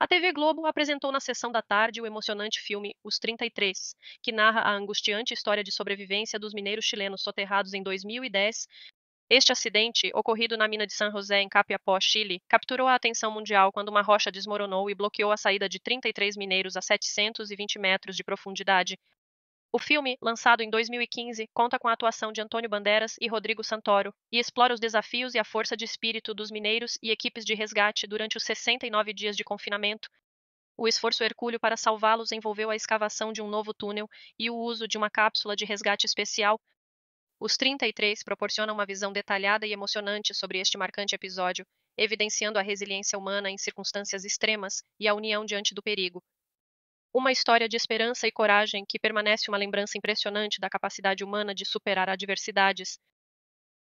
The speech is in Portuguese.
A TV Globo apresentou na sessão da tarde o emocionante filme Os 33, que narra a angustiante história de sobrevivência dos mineiros chilenos soterrados em 2010. Este acidente, ocorrido na mina de San José, em Capiapó, Chile, capturou a atenção mundial quando uma rocha desmoronou e bloqueou a saída de 33 mineiros a 720 metros de profundidade, o filme, lançado em 2015, conta com a atuação de Antônio Banderas e Rodrigo Santoro e explora os desafios e a força de espírito dos mineiros e equipes de resgate durante os 69 dias de confinamento. O esforço hercúleo para salvá-los envolveu a escavação de um novo túnel e o uso de uma cápsula de resgate especial. Os 33 proporcionam uma visão detalhada e emocionante sobre este marcante episódio, evidenciando a resiliência humana em circunstâncias extremas e a união diante do perigo, uma história de esperança e coragem que permanece uma lembrança impressionante da capacidade humana de superar adversidades